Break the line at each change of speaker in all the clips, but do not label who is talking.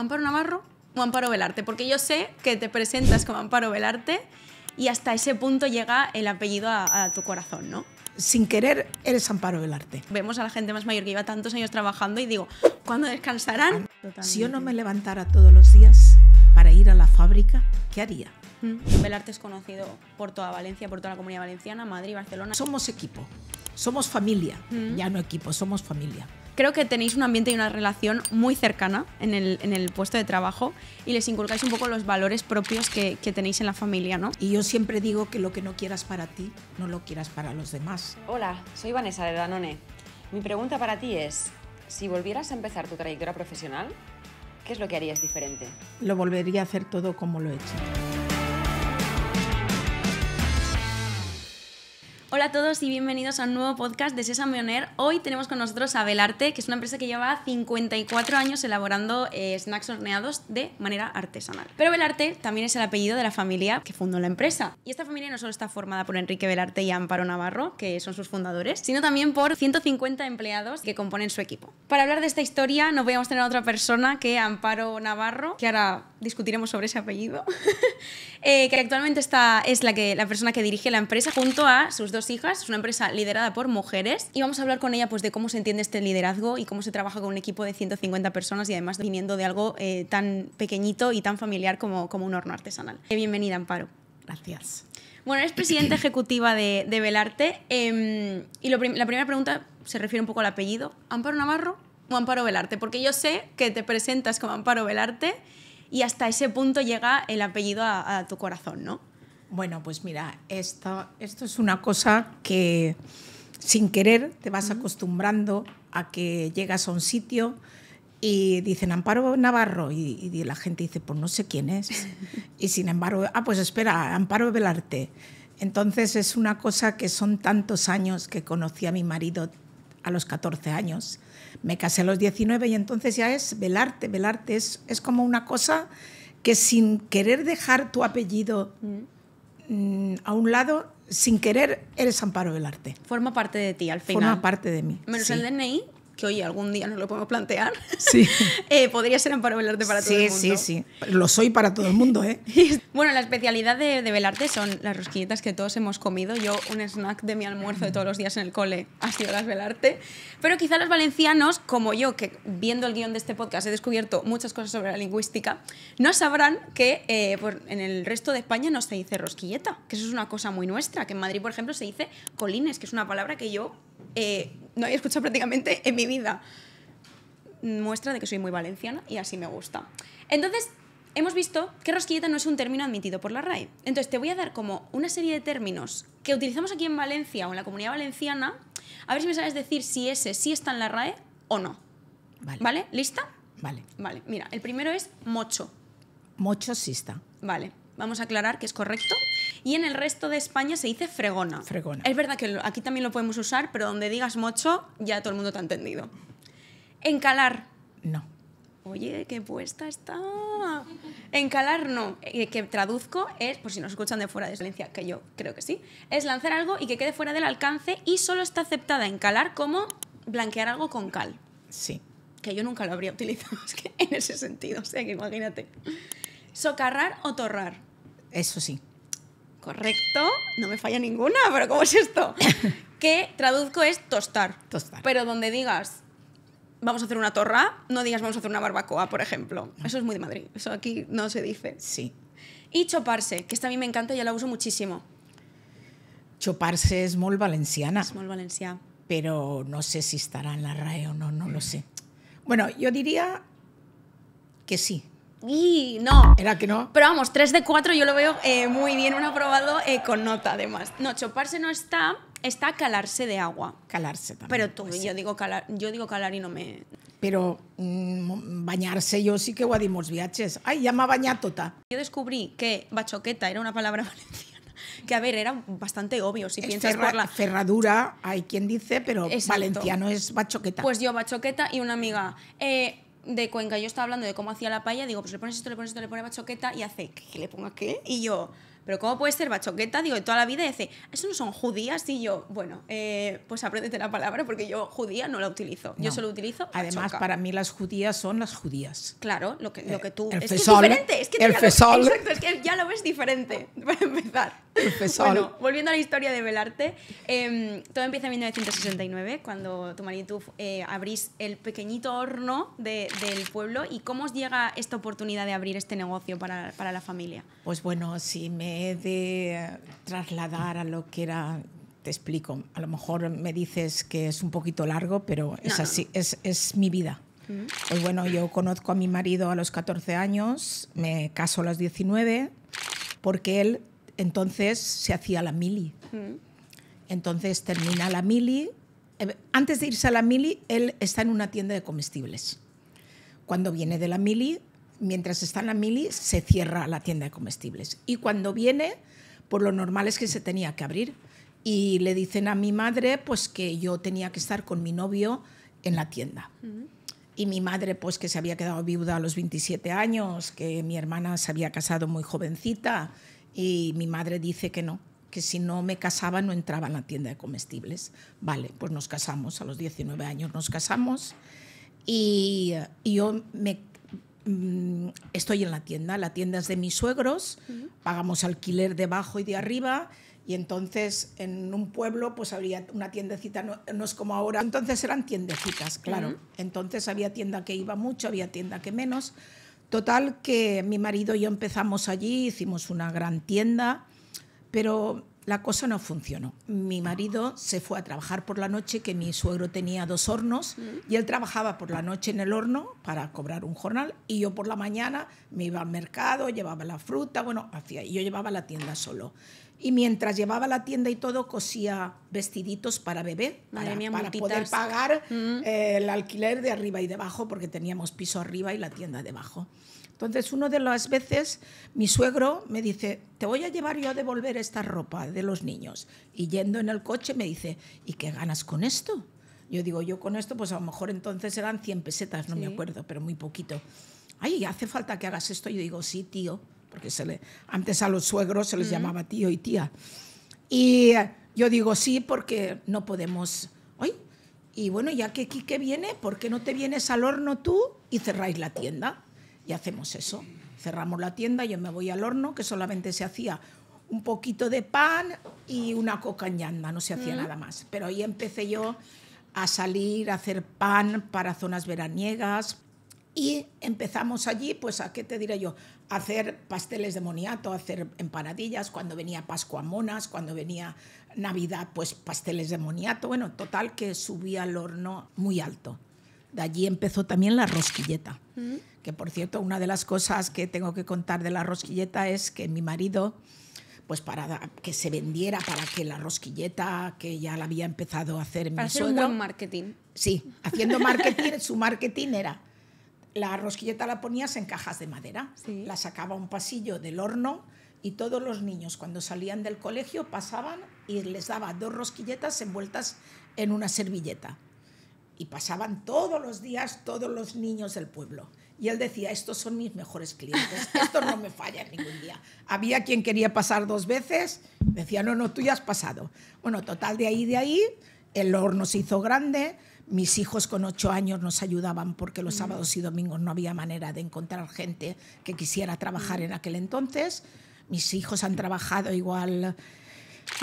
Amparo Navarro o Amparo Velarte, porque yo sé que te presentas como Amparo Velarte y hasta ese punto llega el apellido a, tu corazón, ¿no?
sin querer eres
amparo Velarte. Vemos a la gente más mayor que lleva tantos años trabajando y digo, ¿cuándo descansarán? Si yo no
me levantara todos los días para ir a la fábrica, ¿qué haría?
Mm, Velarte es conocido por toda Valencia, por toda la comunidad valenciana, Madrid, Barcelona. Somos equipo,
somos familia, mm. ya no equipo, somos familia
creo que tenéis un ambiente y una relación muy cercana en el, puesto de trabajo y les inculcáis un poco los valores propios que, tenéis en la familia, ¿no? Y yo siempre digo que lo que no quieras para ti, no lo quieras para los demás. Hola, soy Vanessa de Danone. Mi pregunta para ti es, si volvieras a empezar tu trayectoria profesional, ¿qué es lo que harías diferente?
Lo volvería a hacer todo como lo he hecho.
Hola a todos y bienvenidos a un nuevo podcast de Sesame Mioner. Hoy tenemos con nosotros a Belarte, que es una empresa que lleva 54 años elaborando eh, snacks horneados de manera artesanal. Pero Belarte también es el apellido de la familia que fundó la empresa. Y esta familia no solo está formada por Enrique Belarte y Amparo Navarro, que son sus fundadores, sino también por 150 empleados que componen su equipo. Para hablar de esta historia no podíamos tener a otra persona que Amparo Navarro, que ahora discutiremos sobre ese apellido. Eh, que actualmente está, es la, que, la persona que dirige la empresa junto a sus dos hijas. Es una empresa liderada por mujeres y vamos a hablar con ella pues, de cómo se entiende este liderazgo y cómo se trabaja con un equipo de 150 personas y además viniendo de algo eh, tan pequeñito y tan familiar como, un horno artesanal. Eh, bienvenida, Amparo.
Gracias.
Bueno, es presidenta ejecutiva de, de Belarte em, y la primera pregunta se refiere un poco al apellido. ¿Amparo Navarro o Amparo Belarte? Porque yo sé que te presentas como Amparo Belarte y hasta ese punto llega el apellido a, tu corazón, ¿no? Bueno,
pues mira, esto, esto es una cosa que sin querer te vas acostumbrando a que llegas a un sitio y dicen Amparo Navarro y, la gente dice, pues no sé quién es. y sin embargo, ah, pues espera, Amparo Velarte. Entonces es una cosa que son tantos años que conocí a mi marido a los 14 años. Me casé a los 19 y entonces ya es velarte, velarte. Es, es como una cosa que sin querer dejar tu apellido mm, a un lado, sin querer, eres Amparo Velarte.
Forma parte de ti al final. Forma
parte de mí. Menos
el DNI, que algún día no lo podemos plantear, sí. Eh, podría ser Amparo Velarte para sí, todo el mundo. Sí,
sí, sí. Lo soy para todo el mundo, ¿eh?
bueno, la especialidad de, Velarte son las rosquilletas que todos hemos comido. Yo, un snack de mi almuerzo de todos los días en el cole ha sido las Velarte. Pero quizá los valencianos, como yo, que viendo el guión de este podcast he descubierto muchas cosas sobre la lingüística, no sabrán que eh, en el resto de España no se dice rosquilleta, que eso es una cosa muy nuestra, que en Madrid, por ejemplo, se dice colines, que es una palabra que yo eh, no había escuchado prácticamente en mi vida. Muestra de que soy muy valenciana y así me gusta. Entonces, hemos visto que rosquilleta no es un término admitido por la RAE. Entonces, te voy a dar como una serie de términos que utilizamos aquí en Valencia o en la comunidad valenciana, a ver si me sabes decir si ese sí está en la RAE o no. ¿Vale? ¿Vale? ¿Lista? Vale. Vale, mira, el primero es mocho.
Mocho sí está.
Vale, vamos a aclarar que es correcto. Y en el resto de España se dice fregona. Fregona. Es verdad que aquí también lo podemos usar, pero donde digas mocho, ya todo el mundo te ha entendido. Encalar. No. Oye, qué puesta está. Encalar no, eh, que traduzco es, por si nos escuchan de fuera de Valencia, que yo creo que sí, es lanzar algo y que quede fuera del alcance y solo está aceptada encalar como blanquear algo con cal. Sí. Que yo nunca lo habría utilizado en ese sentido, o sea que imagínate. Socarrar o torrar. Eso sí correcto, no me falla ninguna, pero ¿cómo es esto? que traduzco es tostar. Tostar. Pero donde digas vamos a hacer una torra, no digas vamos a hacer una barbacoa, por ejemplo. Eso es muy de Madrid, eso aquí no se dice. Sí. Y choparse, que esta a mí me encanta, ya la uso muchísimo.
Choparse es mol valenciana. Es valenciana. Pero no sé si estará en la RAE o no, no lo sé. Bueno, yo diría que
sí, y no. ¿Era que no? Pero vamos, 3 de 4 yo lo veo eh, muy bien, un aprobado eh, con nota además. No, choparse no está, está calarse de agua. Calarse también. Pero tú, pues yo, digo calar, yo digo calar y no me...
Pero mm, bañarse yo sí que guadimos viajes. Ay, llama bañatota.
Yo descubrí que bachoqueta era una palabra valenciana que a ver, era bastante obvio si piensas la
ferradura, hay quien dice, pero valenciano es bachoqueta. Pues yo
bachoqueta y una amiga, eh, de Cuenca, yo estaba hablando de cómo hacía la paella, digo, pues le pones esto, le pones esto, le pones machoqueta y hace, que le ponga qué? Y yo, pero ¿cómo puede ser bachoqueta? Digo, toda la vida dice, eso no son judías. Y yo, bueno, eh, pues apréndete la palabra porque yo judía no la utilizo. Yo solo utilizo. Además, para
mí las judías son las judías.
Claro, lo que, lo eh, que tú. es, que diferente. Es que, el ya lo ves diferente, para empezar. Bueno, volviendo a la historia de Belarte, em, todo empieza en 1969, cuando tu marido y eh, tú abrís el pequeñito horno del pueblo. ¿Y cómo os llega esta oportunidad de abrir este negocio para la familia?
Pues bueno, si me de eh, trasladar a lo que era te explico. A lo mejor me dices que es un poquito largo, pero es así, Es, mi vida. Mm. Pues bueno, yo conozco a mi marido a los 14 años, me caso a los 19, porque él entonces se hacía la mili. Mm. Entonces termina la mili. Eh, antes de irse a la mili, él está en una tienda de comestibles. Cuando viene de la mili, mientras está en la mili, se cierra la tienda de comestibles. Y cuando viene, por lo normal es que se tenía que abrir. Y le dicen a mi madre pues que yo tenía que estar con mi novio en la tienda. Y mi madre pues que se había quedado viuda a los 27 años, que mi hermana se había casado muy jovencita y mi madre dice que no, que si no me casaba no entraba en la tienda de comestibles. Vale, pues nos casamos, a los 19 años nos casamos y yo me Mm, estoy en la tienda, la tienda es de mis suegros, pagamos alquiler de abajo y de arriba, y entonces en un pueblo pues habría una tiendecita, no, es como ahora, entonces eran tiendecitas, claro. Entonces había tienda que iba mucho, había tienda que menos. Total que mi marido y yo empezamos allí, hicimos una gran tienda, pero la cosa no funcionó. Mi marido se fue a trabajar por la noche, que mi suegro tenía dos hornos, y él trabajaba por la noche en el horno para cobrar un jornal, y yo por la mañana me iba al mercado, llevaba la fruta, bueno, hacía, y yo llevaba la tienda solo. Y mientras llevaba la tienda y todo, cosía vestiditos para bebé, para, poder pagar mm. eh, el alquiler de arriba y debajo, porque teníamos piso arriba y la tienda debajo. Entonces, una de las veces mi suegro me dice, te voy a llevar yo a devolver esta ropa de los niños. Y yendo en el coche me dice, ¿y qué ganas con esto? Yo digo, yo con esto, pues a lo mejor entonces eran 100 pesetas, no me acuerdo, pero muy poquito. Ay, ¿hace falta que hagas esto? Yo digo, sí, tío, porque antes a los suegros se les mm. llamaba tío y tía. Y eh, yo digo, sí, porque no podemos... Ay, y bueno, ya que que viene, ¿por qué no te vienes al horno tú y cerráis la tienda? y hacemos eso. Cerramos la tienda, yo me voy al horno, que solamente se hacía un poquito de pan y una cocañanda, no se hacía mm. nada más. Pero ahí empecé yo a salir a hacer pan para zonas veraniegas y empezamos allí, pues a qué te diré yo, a hacer pasteles de moniato, a hacer empanadillas, cuando venía Pascua Monas, cuando venía Navidad, pues pasteles de moniato, bueno, total que subía al horno muy alto. De allí empezó también la rosquilleta. Mm que por cierto, una de las cosas que tengo que contar de la rosquilleta es que mi marido, pues para que se vendiera, para que la rosquilleta que ya la había empezado a hacer para mi hacer un
marketing. Sí, haciendo marketing,
su marketing era la rosquilleta la ponías en cajas de madera, la sacaba un pasillo del horno y todos los niños cuando salían del colegio pasaban y les daba dos rosquilletas envueltas en una servilleta. Y pasaban todos los días todos los niños del pueblo. Y él decía, estos son mis mejores clientes, estos no me fallan ningún día. Había quien quería pasar dos veces, decía, no, no, tú ya has pasado. Bueno, total, de ahí, de ahí, el horno se hizo grande, mis hijos con ocho años nos ayudaban porque los mm. sábados y domingos no había manera de encontrar gente que quisiera trabajar mm. en aquel entonces. Mis hijos han trabajado igual,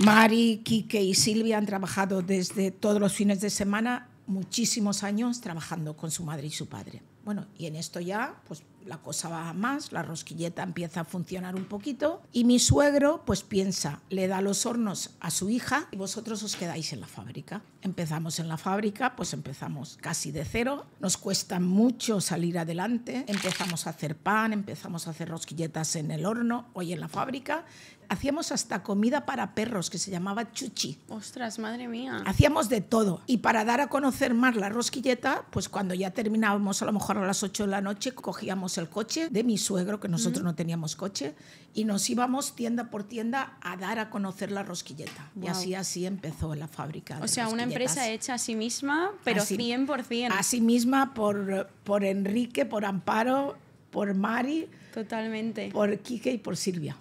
Mari, Quique y Silvia han trabajado desde todos los fines de semana muchísimos años trabajando con su madre y su padre. Bueno, y en esto ya, pues la cosa va más, la rosquilleta empieza a funcionar un poquito y mi suegro, pues piensa, le da los hornos a su hija y vosotros os quedáis en la fábrica. Empezamos en la fábrica, pues empezamos casi de cero, nos cuesta mucho salir adelante, empezamos a hacer pan, empezamos a hacer rosquilletas en el horno, hoy en la fábrica, hacíamos hasta comida para perros que se llamaba chuchi.
Ostras, madre mía. Hacíamos
de todo. Y para dar a conocer más la rosquilleta, pues cuando ya terminábamos a lo mejor a las 8 de la noche, cogíamos el coche de mi suegro, que nosotros no teníamos coche, y nos íbamos tienda por tienda a dar a conocer la rosquilleta. Y así, así empezó la fábrica. O sea, una empresa
hecha a sí misma,
pero 100%. A sí misma por, por Enrique, por Amparo, por Mari.
Totalmente.
Por Quique y por Silvia.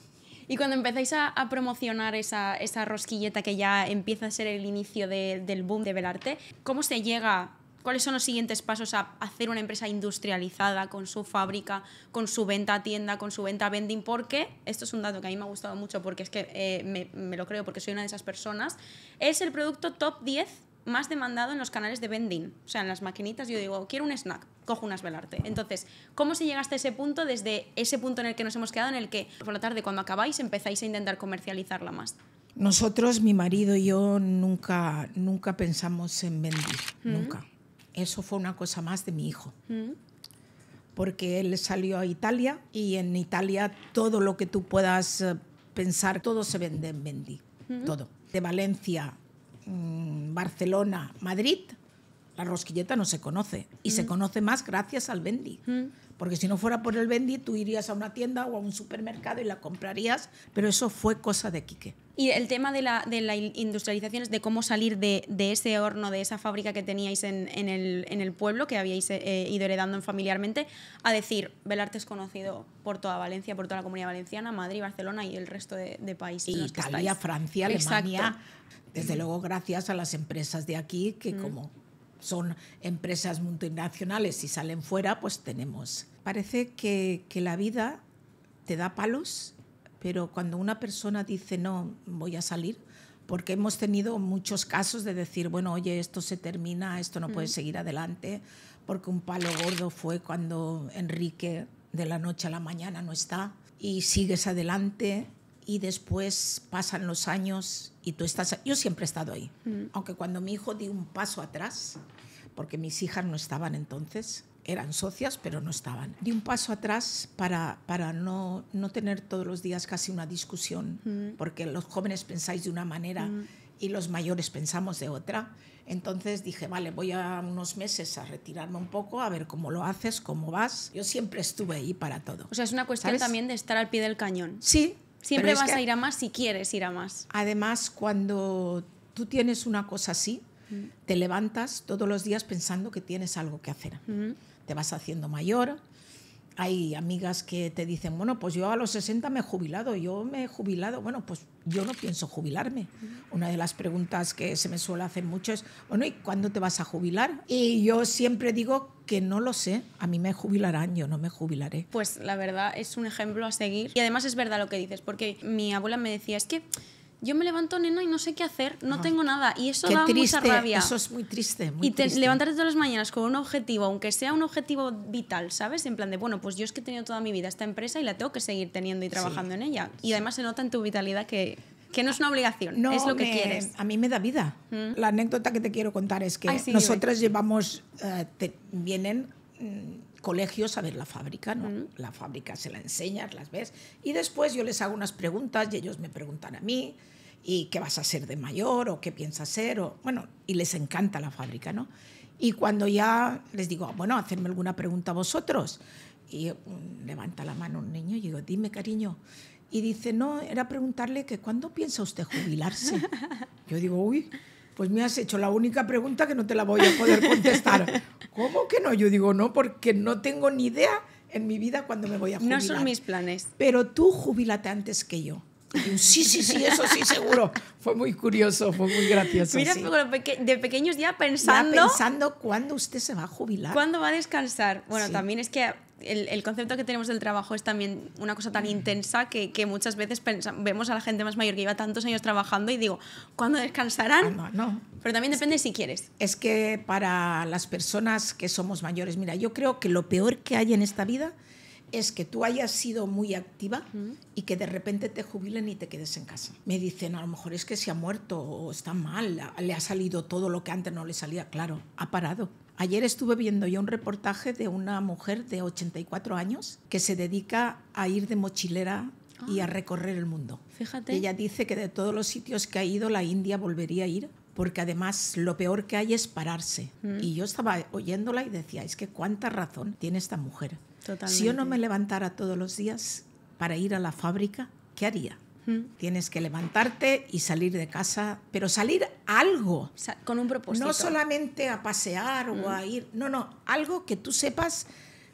Y cuando empezáis a, promocionar esa, rosquilleta que ya empieza a ser el inicio del boom de Belarte, ¿cómo se llega? ¿Cuáles son los siguientes pasos a hacer una empresa industrializada con su fábrica, con su venta a tienda, con su venta a vending? Porque, esto es un dato que a mí me ha gustado mucho porque es que eh, me, me lo creo porque soy una de esas personas, es el producto top 10 más demandado en los canales de vending. O sea, en las maquinitas yo digo, quiero un snack, cojo unas velarte. Entonces, ¿cómo se llega hasta ese punto desde ese punto en el que nos hemos quedado, en el que por la tarde cuando acabáis empezáis a intentar comercializarla más?
Nosotros, mi marido y yo, nunca, nunca pensamos en vender, mm. nunca. Eso fue una cosa más de mi hijo. Mm. Porque él salió a Italia y en Italia todo lo que tú puedas eh, pensar, todo se vende en vending... Mm. todo. De Valencia Mm, Barcelona, Madrid, la rosquilleta no se conoce y se mm. conoce más gracias al Bendy. Mm. Porque si no fuera por el Bendy, tú irías a una tienda o a un supermercado y la comprarías, pero eso fue cosa de Quique.
Y el tema de la, industrialización es de cómo salir de, ese horno, de esa fábrica que teníais en, el, pueblo, que habíais eh, ido heredando familiarmente, a decir, Belarte es conocido por toda Valencia, por toda la comunidad valenciana, Madrid, Barcelona y el resto de, países. Italia,
Francia, Alemania. Desde mm. luego, gracias a las empresas de aquí que como son empresas multinacionales y salen fuera, pues tenemos. Parece que, la vida te da palos, pero cuando una persona dice no, voy a salir, porque hemos tenido muchos casos de decir, bueno, oye, esto se termina, esto no puede mm. seguir adelante, porque un palo gordo fue cuando Enrique de la noche a la mañana no está y sigues adelante y después pasan los años y tú estás... Yo siempre he estado ahí, mm. aunque cuando mi hijo dio un paso atrás, porque mis hijas no estaban entonces, eran socias, pero no estaban. Di un paso atrás para, para no, no tener todos los días casi una discusión, mm. porque los jóvenes pensáis de una manera mm. y los mayores pensamos de otra. Entonces dije, vale, voy a unos meses a retirarme un poco, a ver cómo lo haces, cómo vas. Yo siempre estuve ahí para todo. O
sea, es una cuestión también de estar al pie del cañón. Sí, Siempre vas a ir a más si quieres ir a más.
Además, cuando tú tienes una cosa así, mm. te levantas todos los días pensando que tienes algo que hacer. Mm. Te vas haciendo mayor, hay amigas que te dicen, bueno, pues yo a los 60 me he jubilado, yo me he jubilado, bueno, pues yo no pienso jubilarme. Una de las preguntas que se me suele hacer mucho es, bueno, ¿y cuándo te vas a jubilar? Y yo siempre digo que no lo sé, a mí me jubilarán, yo no me jubilaré.
Pues la verdad es un ejemplo a seguir y además es verdad lo que dices, porque mi abuela me decía, es que yo me levanto, nena, y no sé qué hacer, no ah. tengo nada. Y eso da mucha rabia. Eso es
muy triste. y te,
levantarte todas las mañanas con un objetivo, aunque sea un objetivo vital, ¿sabes? En plan de, bueno, pues yo es que he tenido toda mi vida esta empresa y la tengo que seguir teniendo y trabajando en ella. Y además se nota en tu vitalidad que, que no es una obligación, es lo que quieres.
A mí me da vida. Mm. La anécdota que te quiero contar es que nosotras llevamos, eh, vienen mm, colegios a ver la fábrica, ¿no? La fábrica se la enseñas, las ves. Y después yo les hago unas preguntas y ellos me preguntan a mí, ¿y qué vas a ser de mayor? ¿O qué piensas ser? O, bueno, y les encanta la fábrica, ¿no? Y cuando ya les digo, bueno, hacerme alguna pregunta a vosotros. Y levanta la mano un niño y digo, dime, cariño. Y dice, no, era preguntarle que cuándo piensa usted jubilarse. Yo digo, uy, pues me has hecho la única pregunta que no te la voy a poder contestar. ¿Cómo que no? Yo digo, no, porque no tengo ni idea en mi vida cuando me voy a jubilar. No son mis
planes. Pero tú jubílate antes que yo sí, sí, sí, eso sí,
seguro. Fue muy curioso, fue muy gracioso. Mira,
de pequeños ya pensando. Ya pensando cuándo usted se va a jubilar. ¿Cuándo va a descansar? Bueno, también es que el, concepto que tenemos del trabajo es también una cosa tan intensa que, muchas veces vemos a la gente más mayor que lleva tantos años trabajando y digo, ¿cuándo descansarán? Ah, no, no. Pero también depende si quieres. Es que
para las personas que somos mayores, mira, yo creo que lo peor que hay en esta vida es que tú hayas sido muy activa y que de repente te jubilen y te quedes en casa. Me dicen, a lo mejor es que se ha muerto o está mal, le ha salido todo lo que antes no le salía. Claro, ha parado. Ayer estuve viendo yo un reportaje de una mujer de 84 años que se dedica a ir de mochilera
y a ah. recorrer el mundo. Fíjate. Ella
dice que de todos los sitios que ha ido, la India volvería a ir porque además lo peor que hay es pararse. Y yo estaba oyéndola y decía, es que cuánta razón tiene esta mujer. Si yo no me levantara todos los días para ir a la fábrica, ¿qué haría? Tienes que levantarte y salir de casa, pero salir algo. con un propósito. No solamente a pasear o a ir, no, no, algo que tú sepas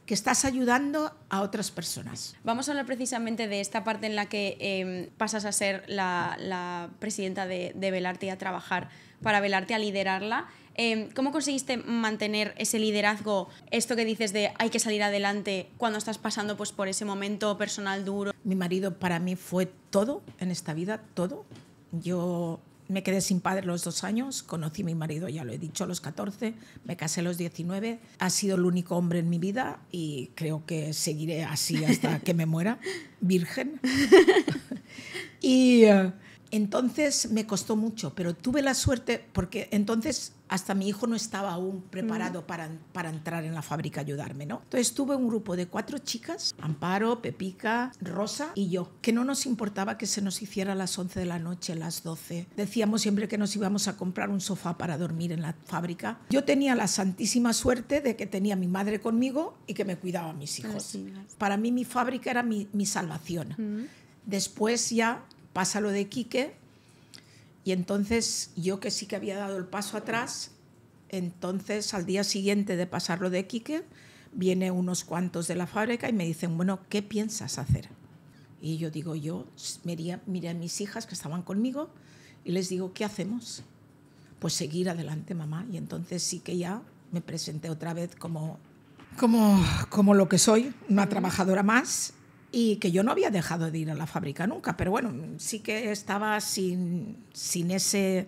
que estás ayudando a otras personas.
Vamos a hablar precisamente de esta parte en la que em, pasas a ser la, presidenta de, de Velarte y a trabajar para Velarte, a liderarla Em, ¿Cómo conseguiste mantener ese liderazgo, esto que dices de hay que salir adelante cuando estás pasando pues, por ese momento personal duro? Mi
marido para mí fue todo en esta vida, todo. Yo me quedé sin padre los dos años, conocí a mi marido, ya lo he dicho, a los 14, me casé a los 19, ha sido el único hombre en mi vida y creo que seguiré así hasta que me muera, virgen. y... Eh, entonces me costó mucho, pero tuve la suerte, porque entonces hasta mi hijo no estaba aún preparado mm. para, para, entrar en la fábrica a ayudarme, ¿no? Entonces tuve un grupo de cuatro chicas, Amparo, Pepica, Rosa y yo, que no nos importaba que se nos hiciera a las 11 de la noche, las 12. Decíamos siempre que nos íbamos a comprar un sofá para dormir en la fábrica. Yo tenía la santísima suerte de que tenía mi madre conmigo y que me cuidaba a mis ah, hijos. Para mí mi fábrica era mi, salvación. Mm. Después ya pásalo de Quique y entonces yo que sí que había dado el paso atrás, entonces al día siguiente de pasarlo de Quique, viene unos cuantos de la fábrica y me dicen, bueno, ¿qué piensas hacer? Y yo digo, yo miré, a mis hijas que estaban conmigo y les digo, ¿qué hacemos? Pues seguir adelante, mamá. Y entonces sí que ya me presenté otra vez como, como, como lo que soy, una trabajadora más y que yo no había dejado de ir a la fábrica nunca, pero bueno, sí que estaba sin, sin ese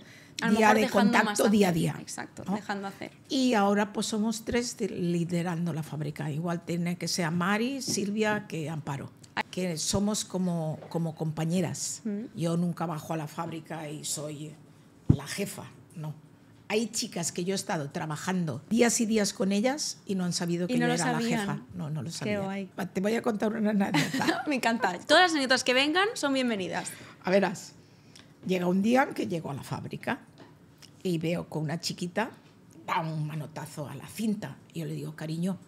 día de contacto día a día. Exacto, dejando hacer. Y
ahora pues somos tres liderando la fábrica. Igual tiene que ser Mari, Silvia, que Amparo. Que somos como, como compañeras. Mm. Yo nunca bajo a la fábrica y soy la jefa, no. Hay chicas que yo he estado trabajando días y días con ellas y no han sabido que yo era la jefa. No, no lo sabían. Te voy a contar
una anécdota. Me encanta. Todas las anécdotas que vengan son bienvenidas.
A verás. Llega un día que llego a la fábrica y veo con una chiquita da un manotazo a la cinta. Y yo le digo, cariño,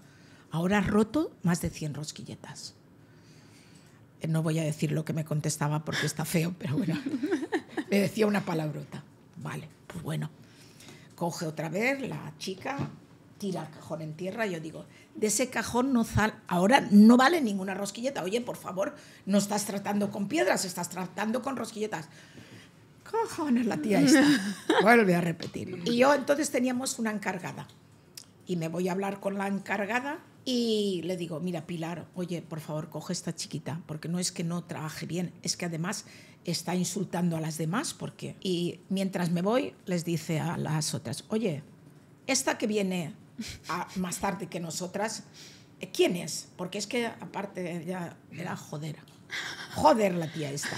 ahora has roto más de 100 rosquilletas. Eh, no voy a decir lo que me contestaba porque está feo, pero bueno, me decía una palabrota. Vale, pues bueno. Coge otra vez la chica, tira el cajón en tierra. Yo digo, de ese cajón no sal, ahora no vale ninguna rosquilleta. Oye, por favor, no estás tratando con piedras, estás tratando con rosquilletas. Cojones, la tía esta. Vuelve a repetir. Y yo entonces teníamos una encargada. Y me voy a hablar con la encargada y le digo, mira, Pilar, oye, por favor, coge esta chiquita, porque no es que no trabaje bien, es que además está insultando a las demás, porque... Y mientras me voy, les dice a las otras, oye, esta que viene más tarde que nosotras, ¿quién es? Porque es que aparte ya era jodera. Joder la tía esta.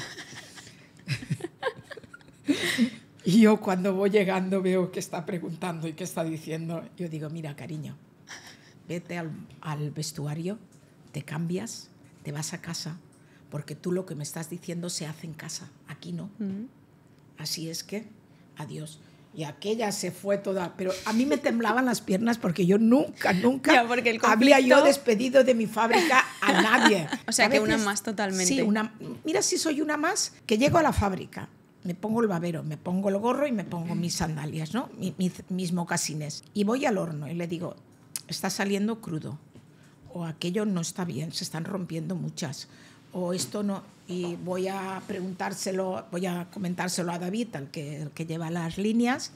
y yo cuando voy llegando veo que está preguntando y que está diciendo, yo digo, mira, cariño, vete al, vestuario, te cambias, te vas a casa, porque tú lo que me estás diciendo se hace en casa, aquí no. Mm. Así es que, adiós. Y aquella se fue toda, pero a mí me temblaban las piernas porque yo nunca, nunca había yo despedido de mi fábrica a nadie. o sea, que una más totalmente. Sí, una, mira si soy una más, que llego a la fábrica, me pongo el babero, me pongo el gorro y me pongo mis sandalias, ¿no? mis, mis mocasines. Y voy al horno y le digo, está saliendo crudo, o aquello no está bien, se están rompiendo muchas, o esto no, y voy a preguntárselo, voy a comentárselo a David, al que, el que lleva las líneas,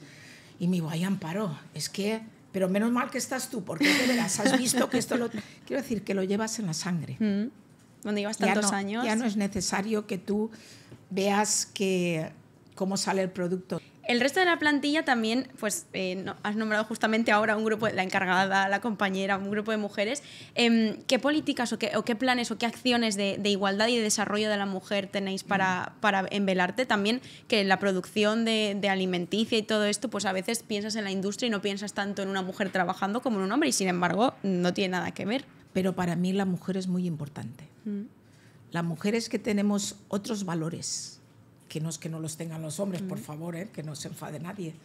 y me voy a Amparo, es que, pero menos mal que estás tú, porque de verás, has visto que esto lo... Quiero decir, que lo llevas en la sangre.
Mm, Donde llevas tantos años. Ya no es
necesario que tú veas que cómo sale el producto.
El resto de la plantilla también, pues eh, has nombrado justamente ahora un grupo, la encargada, la compañera, un grupo de mujeres. Em, ¿Qué políticas o qué, planes o qué acciones de, igualdad y de desarrollo de la mujer tenéis para, para envelarte? También que la producción de, alimenticia y todo esto, pues a veces piensas en la industria y no piensas tanto en una mujer trabajando como en un hombre y sin embargo no tiene nada que ver.
Pero para mí la mujer es muy importante. Mm. La mujer es que tenemos otros valores que no es que no los tengan los hombres, por favor, ¿eh? que no se enfade nadie.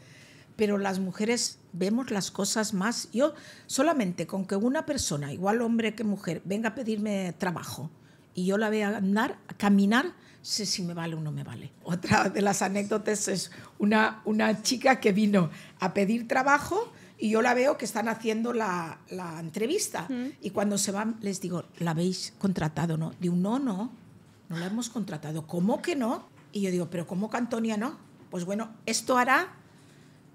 Pero las mujeres vemos las cosas más. Yo solamente con que una persona, igual hombre que mujer, venga a pedirme trabajo y yo la vea andar, caminar, sé si me vale o no me vale. Otra de las anécdotas es una, una chica que vino a pedir trabajo y yo la veo que están haciendo la, la entrevista. Y cuando se van, les digo, ¿la habéis contratado, no? Digo, no, no, no la hemos contratado. ¿Cómo que no? Y yo digo, pero ¿cómo que Antonia no? Pues bueno, esto hará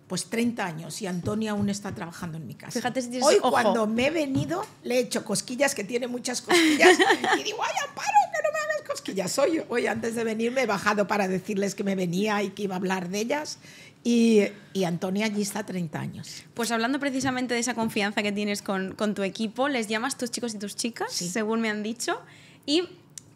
pues 30 años y Antonia aún está trabajando en mi
casa. Fíjate si Hoy cuando
me he venido le he hecho cosquillas, que tiene muchas cosquillas, y digo, ay, Amparo, que no me hagas cosquillas. Hoy, hoy antes de venir me he bajado para decirles que me venía y que iba a hablar de ellas. Y, y, Antonia allí está 30 años.
Pues hablando precisamente de esa confianza que tienes con, con tu equipo, les llamas tus chicos y tus chicas, según me han dicho, y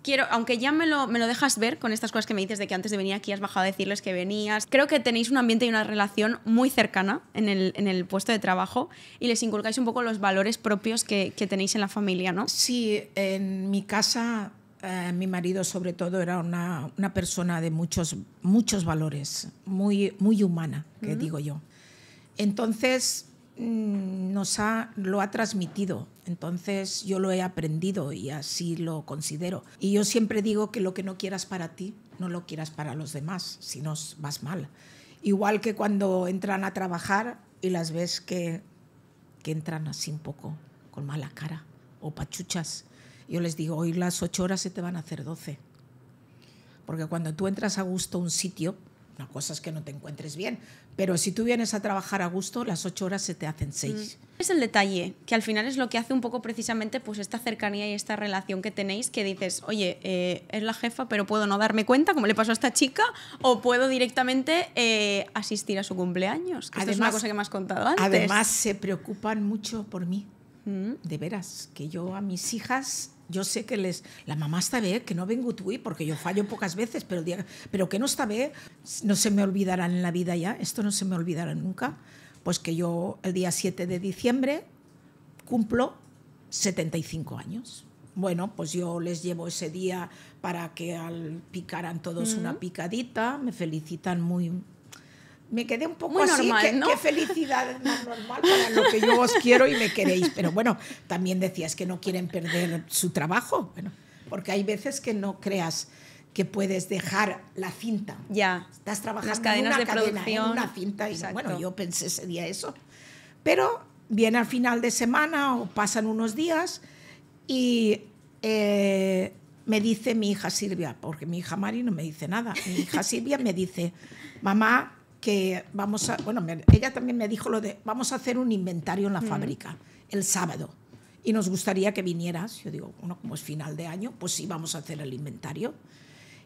quiero, aunque ya me lo, me lo dejas ver con estas cosas que me dices de que antes de venir aquí has bajado a decirles que venías, creo que tenéis un ambiente y una relación muy cercana en el, en el puesto de trabajo y les inculcáis un poco los valores propios que, tenéis en la familia, ¿no? Sí, en mi
casa eh, mi marido sobre todo era una, una, persona de muchos, muchos valores, muy, muy humana, que mm. digo yo. Entonces, Mm, nos ha, lo ha transmitido. Entonces yo lo he aprendido y así lo considero. Y yo siempre digo que lo que no quieras para ti, no lo quieras para los demás, si no vas mal. Igual que cuando entran a trabajar y las ves que, que entran así un poco, con mala cara o pachuchas. Yo les digo, hoy las ocho horas se te van a hacer doce. Porque cuando tú entras a gusto un sitio, una cosa es que no te encuentres bien, pero si tú vienes a trabajar a gusto, las ocho horas se te hacen mm. seis.
Es el detalle, que al final es lo que hace un poco precisamente pues esta cercanía y esta relación que tenéis, que dices, oye, eh, es la jefa, pero puedo no darme cuenta, como le pasó a esta chica, o puedo directamente eh, asistir a su cumpleaños. Que esto es una cosa que me has contado antes. Además,
se preocupan mucho por mí, mm. de veras, que yo a mis hijas yo sé que les, la mamá sabe que no vengo tú y porque yo fallo pocas veces, pero día que no está no se me olvidará en la vida ya, esto no se me olvidará nunca, pues que yo el día 7 de diciembre cumplo 75 años. Bueno, pues yo les llevo ese día para que al picaran todos una picadita, me felicitan muy, me quedé un poco así, qué felicidad más normal para lo que yo os quiero y me queréis. Pero bueno, también decías que no quieren perder su trabajo, bueno, porque hay veces que no creas que puedes dejar la cinta.
Ya. Estás trabajando Las en una de cadena, producción. en una
cinta y bueno, yo pensé sería eso. Pero viene al final de semana o pasan unos días y eh, me dice mi hija Silvia, porque mi hija Mari no me dice nada, mi hija Silvia me dice, mamá, que vamos a, bueno, ella también me dijo lo de, vamos a hacer un inventario en la mm. fábrica el sábado y nos gustaría que vinieras. Yo digo, bueno, como es final de año, pues sí, vamos a hacer el inventario.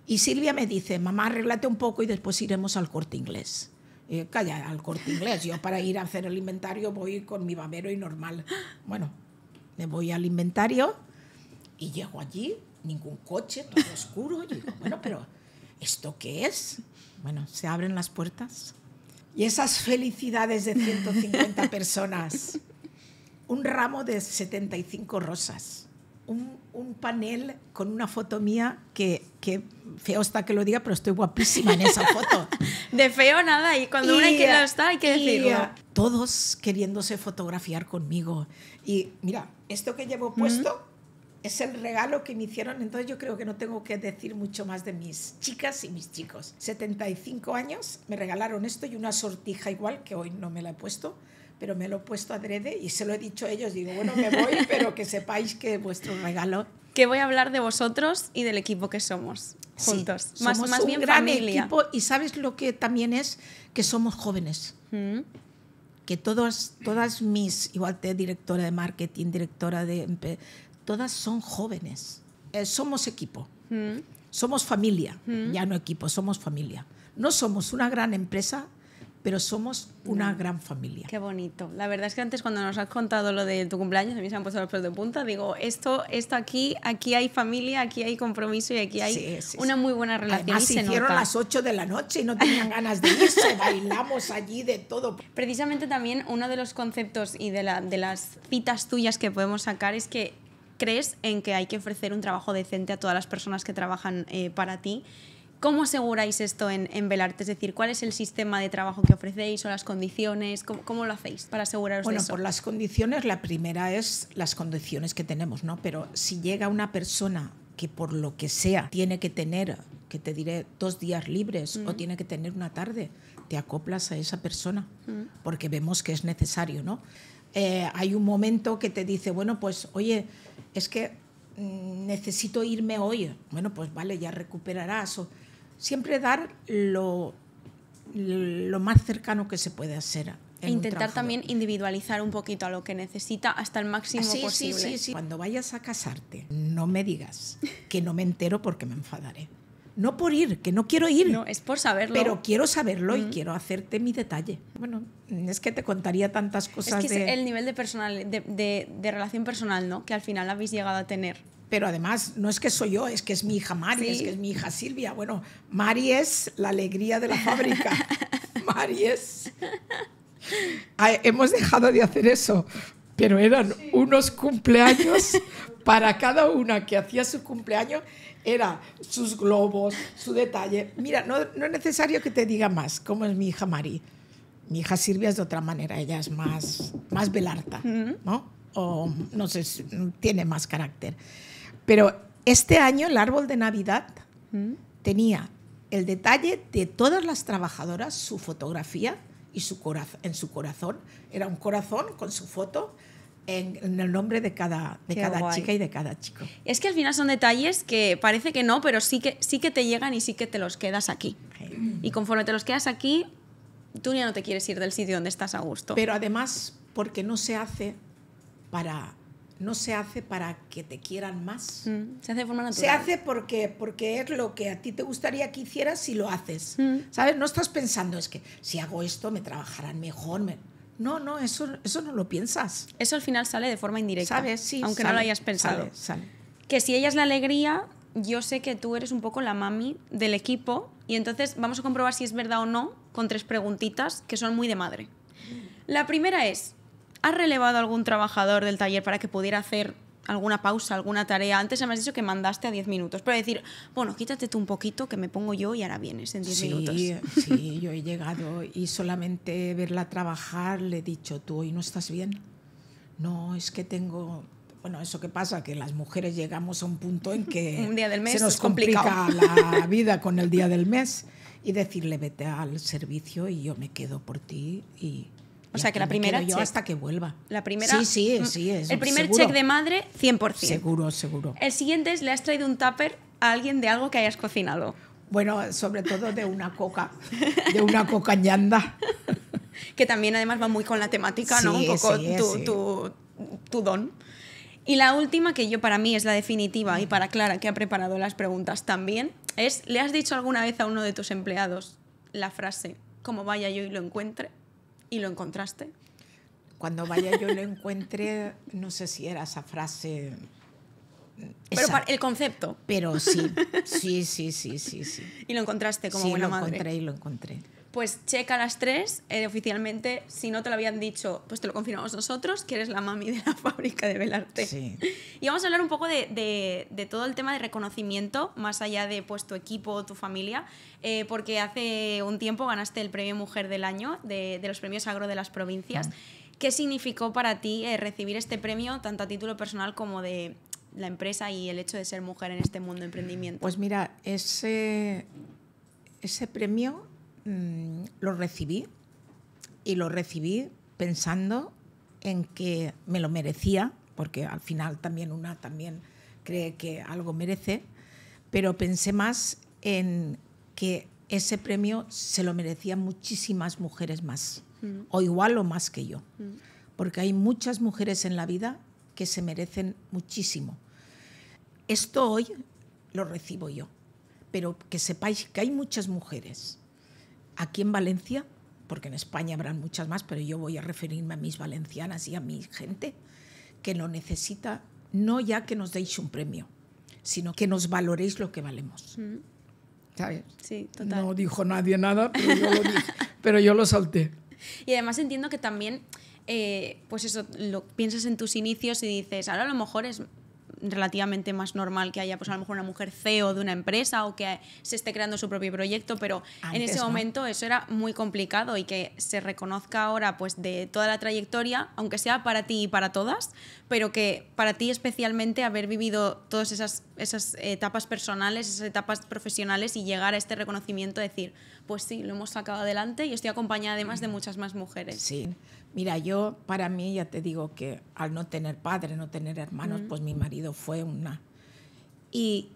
Y Silvia me dice, mamá, arréglate un poco y después iremos al corte inglés. calla, al corte inglés. Yo para ir a hacer el inventario voy con mi babero y normal. Bueno, me voy al inventario y llego allí, ningún coche, todo oscuro. bueno, pero ¿esto qué es? Bueno, se abren las puertas. Y esas felicidades de 150 personas, un ramo de 75 rosas, un, panel con una foto mía que, feo está que lo diga, pero estoy guapísima en esa foto.
de feo nada, y cuando uno una quiere estar hay que decirlo.
Todos queriéndose fotografiar conmigo. Y mira, esto que llevo puesto es el regalo que me hicieron, entonces yo creo que no tengo que decir mucho más de mis chicas y mis chicos. 75 años, me regalaron esto y una sortija igual, que hoy no me la he puesto, pero me lo he puesto adrede y se lo he dicho a ellos, digo, bueno, me voy, pero que sepáis que vuestro regalo...
Que voy a hablar de vosotros y del equipo que somos juntos. más, somos más un gran familia. equipo y sabes lo que
también es que somos jóvenes. Mm. que todas, todas mis, igual te directora de marketing, directora de, todas son jóvenes. Eh, somos equipo, hmm. somos familia, hmm. ya no equipo, somos familia. No somos una gran empresa, pero somos una gran familia.
Qué bonito. La verdad es que antes cuando nos has contado lo de tu cumpleaños, a mí se me han puesto los pelos de punta. Digo, esto, esto aquí, aquí hay familia, aquí hay compromiso y aquí hay una muy buena relación. Además, y se hicieron las 8 de la noche y no tenían ganas de irse, bailamos allí de todo. Precisamente también uno de los conceptos y de, la, de las citas tuyas que podemos sacar es que crees en que hay que ofrecer un trabajo decente a todas las personas que trabajan eh, para ti. ¿Cómo aseguráis esto en, en, Es decir, ¿cuál es el sistema de trabajo que ofrecéis o las condiciones? ¿Cómo, lo hacéis para aseguraros de eso? Bueno, por las
condiciones, la primera es las condiciones que tenemos, ¿no? Pero si llega una persona que por lo que sea tiene que tener, que te diré, dos días libres o tiene que tener una tarde, te acoplas a esa persona porque vemos que es necesario, ¿no? Eh, hay un momento que te dice, bueno, pues oye, es que mm, necesito irme hoy. Bueno, pues vale, ya recuperarás. siempre dar lo, lo más cercano que se puede hacer. E intentar
también individualizar un poquito a lo que necesita hasta el máximo ah, posible. Sí, Cuando
vayas a casarte, no me digas que no me entero porque me enfadaré. No por ir, que no quiero ir. No, es
por saberlo. Pero
quiero saberlo y quiero hacerte mi detalle. Bueno, es que te contaría tantas cosas. Es el
nivel de, personal, de, relación personal, ¿no? Que al final habéis llegado a tener
pero además no es que soy yo, es que es mi hija Mari, es que es mi hija Silvia. Bueno, Mari es la alegría de la fábrica. Mari es... Ah, hemos dejado de hacer eso, pero eran unos cumpleaños para cada una que hacía su cumpleaños era sus globos, su detalle. Mira, no, es necesario que te diga más cómo es mi hija Mari. Mi hija Silvia es de otra manera, ella es más, más velarta, ¿no? O no sé, tiene más carácter. Pero este año el árbol de Navidad tenía el detalle de todas las trabajadoras, su fotografía y su corazón, en su corazón. Era un corazón con su foto en, el
nombre de cada, de cada chica y de cada chico. Es que al final son detalles que parece que no, pero sí que, sí que te llegan y sí que te los quedas aquí. Y conforme te los quedas aquí, tú ya no te quieres ir del sitio donde estás a gusto. Pero
además, porque no se hace para no se hace para que te quieran más. Mm, se hace de forma natural. Se hace porque, porque es lo que a ti te gustaría que hicieras si lo haces. Mm. ¿Sabes? No estás pensando, es que si hago esto me trabajarán mejor. No, no, eso, eso no lo piensas.
Eso al final sale de forma indirecta. Sabes, sí. Aunque no lo hayas pensado. Sale, Que si ella es la alegría, yo sé que tú eres un poco la mami del equipo y entonces vamos a comprobar si es verdad o no con tres preguntitas que son muy de madre. La primera es, ¿has relevado a algún trabajador del taller para que pudiera hacer alguna pausa, alguna tarea. Antes me has dicho que mandaste a 10 minutos, pero decir, bueno, quítate tú un poquito, que me pongo yo y ahora vienes en 10 minutos.
Sí, yo he llegado y solamente verla trabajar le he dicho, tú hoy no estás bien. No, es que tengo... Bueno, eso que pasa, que las mujeres llegamos a un punto en que un día del mes se nos complica la vida con el día del mes y decirle, vete al servicio y yo me quedo por ti y o sea, que la primera. yo hasta que vuelva.
La primera. Sí, sí, mm, sí. el primer check de madre, 100%. Seguro, seguro. El siguiente es: le has traído un tupper a alguien de algo que hayas cocinado. Bueno, sobre todo de una coca.
de una coca
que también, además, va muy con la temática, ¿no? Un poco tu, Tu, tu don. Y la última, que yo para mí es la definitiva y para Clara, que ha preparado las preguntas también, es, ¿le has dicho alguna vez a uno de tus empleados la frase, como vaya yo y lo encuentre? y lo encontraste.
Cuando vaya yo lo encuentre, no sé si era esa frase.
Mm, Pero el concepto.
Pero sí, sí, sí, sí, sí, sí. Y lo encontraste como sí, lo encontré y lo encontré
pues checa las tres, eh, oficialmente, si no te lo habían dicho, pues te lo confirmamos nosotros, que eres la mami de la
fábrica de Belarte. Sí.
Y vamos a hablar un poco de, todo el tema de reconocimiento, más allá de pues, tu equipo, tu familia, eh, porque hace un tiempo ganaste el Premio Mujer del Año de, los Premios Agro de las Provincias. Mm. ¿Qué significó para ti eh, recibir este premio, tanto a título personal como de la empresa y el hecho de ser mujer en este mundo de emprendimiento?
Pues mira, ese premio Mm, lo recibí y lo recibí pensando en que me lo merecía, porque al final también una también cree que algo merece, pero pensé más en que ese premio se lo merecían muchísimas mujeres más, mm. o igual o más que yo, mm. porque hay muchas mujeres en la vida que se merecen muchísimo. Esto hoy lo recibo yo, pero que sepáis que hay muchas mujeres Aquí en Valencia, porque en España habrán muchas más, pero yo voy a referirme a mis valencianas y a mi gente, que lo necesita no ya que nos deis un premio, sino que nos valoréis lo que valemos. Mm. ¿Sabes? Sí, total. No dijo nadie nada, pero yo lo, dije, salté.
Y además entiendo que también, eh, pues eso, lo piensas en tus inicios y dices, ahora a lo mejor es relativamente más normal que haya, pues a lo mejor una mujer CEO de una empresa o que se esté creando su propio proyecto, pero en ese momento eso era muy complicado y que se reconozca ahora pues de toda la trayectoria, aunque sea para ti y para todas, pero que para ti especialmente haber vivido todas esas, esas etapas personales, esas etapas profesionales y llegar a este reconocimiento, decir, pues sí, lo hemos sacado adelante y estoy acompañada además de muchas más mujeres.
Sí, mira, yo para mí ya te digo que al no tener padre, no tener hermanos, pues mi marido fue una... Y,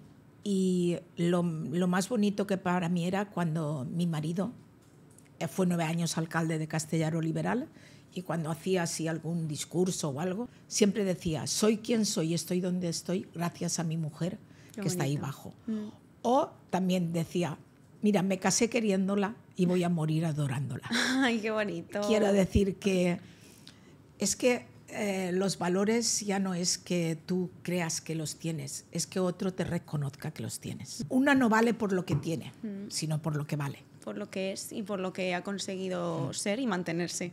lo, más bonito que para mí era cuando mi marido eh, fue nueve años alcalde de Castellaro Liberal y cuando hacía así algún discurso o algo, siempre decía, soy quien soy, estoy donde estoy gracias a mi mujer
que está ahí bajo mm.
O también decía, mira, me casé queriéndola y voy a morir adorándola.
Ay, qué bonito. Quiero
decir que es que eh, los valores ya no es que tú creas que los tienes, es que otro te reconozca que los tienes. Una no vale por lo que tiene, mm. sino por lo que vale.
Por lo que es y por lo que ha conseguido mm. ser y mantenerse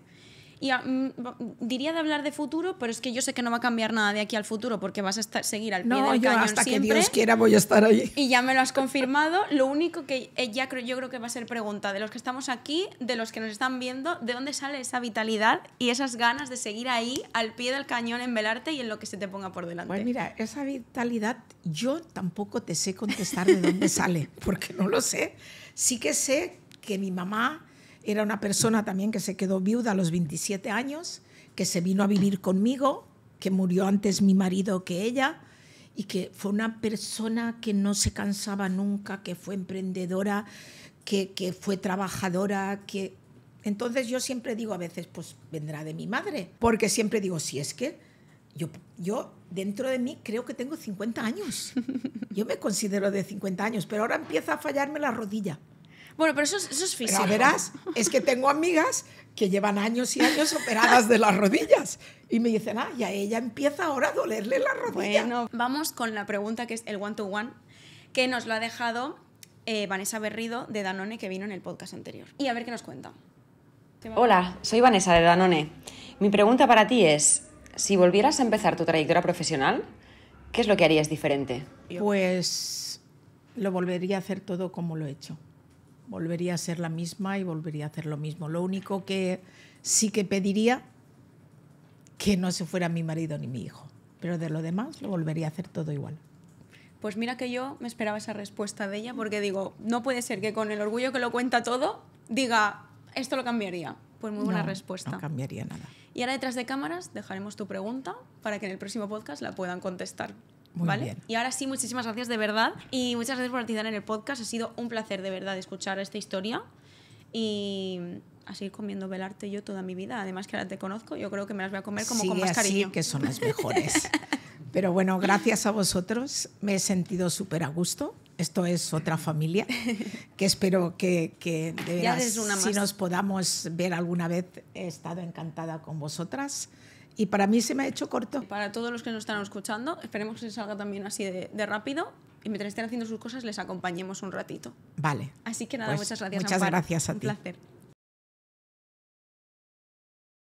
y mm, diría de hablar de futuro, pero es que yo sé que no va a cambiar nada de aquí al futuro porque vas a estar, seguir al pie no, del yo cañón hasta que Dios quiera voy a estar ahí. Y ya me lo has confirmado. Lo único que eh, ya creo, yo creo que va a ser pregunta de los que estamos aquí, de los que nos están viendo, ¿de dónde sale esa vitalidad y esas ganas de seguir ahí al pie del cañón en velarte y en lo que se te ponga por delante? Bueno, pues
mira, esa vitalidad yo tampoco te sé contestar de dónde sale, porque no lo sé. Sí que sé que mi mamá era una persona también que se quedó viuda a los 27 años, que se vino a vivir conmigo, que murió antes mi marido que ella y que fue una persona que no se cansaba nunca, que fue emprendedora, que, que fue trabajadora, que... Entonces yo siempre digo a veces, pues vendrá de mi madre, porque siempre digo, si es que yo, yo dentro de mí creo que tengo 50 años. Yo me considero de 50 años, pero ahora empieza a fallarme la rodilla.
Bueno, pero eso, es, físico. verás,
es que tengo amigas que llevan años y años operadas de las rodillas. Y me dicen,
ah, y a ella empieza ahora a dolerle la rodilla. Bueno, vamos con la pregunta que es el one-to-one, que nos lo ha dejado eh, Vanessa Berrido de Danone, que vino en el podcast anterior. Y a ver qué nos cuenta. Hola, soy Vanessa de Danone. Mi pregunta para ti es, si volvieras a empezar tu trayectoria profesional, ¿qué es lo que harías diferente? Pues
lo volvería a hacer todo como lo he hecho volvería a ser la misma y volvería a hacer lo mismo. Lo único que sí que pediría que no se fuera mi marido ni mi hijo, pero de lo demás lo volvería a hacer todo igual.
Pues mira que yo me esperaba esa respuesta de ella porque digo, no puede ser que con el orgullo que lo cuenta todo diga, esto lo cambiaría. Pues muy buena
respuesta. No cambiaría nada.
Y ahora detrás de cámaras dejaremos tu pregunta para que en el próximo podcast la puedan contestar. Y ahora sí, muchísimas gracias de verdad y muchas gracias por participar en el podcast. Ha sido un placer de verdad escuchar esta historia y a seguir comiendo velarte yo toda mi vida. Además que ahora te conozco, yo creo que me las voy a comer como con más cariño. Así, que son las mejores.
Pero bueno, gracias a vosotros. Me he sentido súper a gusto. Esto es otra familia que espero que, que de veras, si nos podamos ver alguna vez, he estado encantada con vosotras y para mí
se me ha hecho corto. Para todos los que nos están escuchando, esperemos que se salga también así de, rápido y mientras estén haciendo sus cosas les acompañemos un ratito.
Vale. Así que nada, pues muchas gracias. Muchas gracias a ti. Un
placer.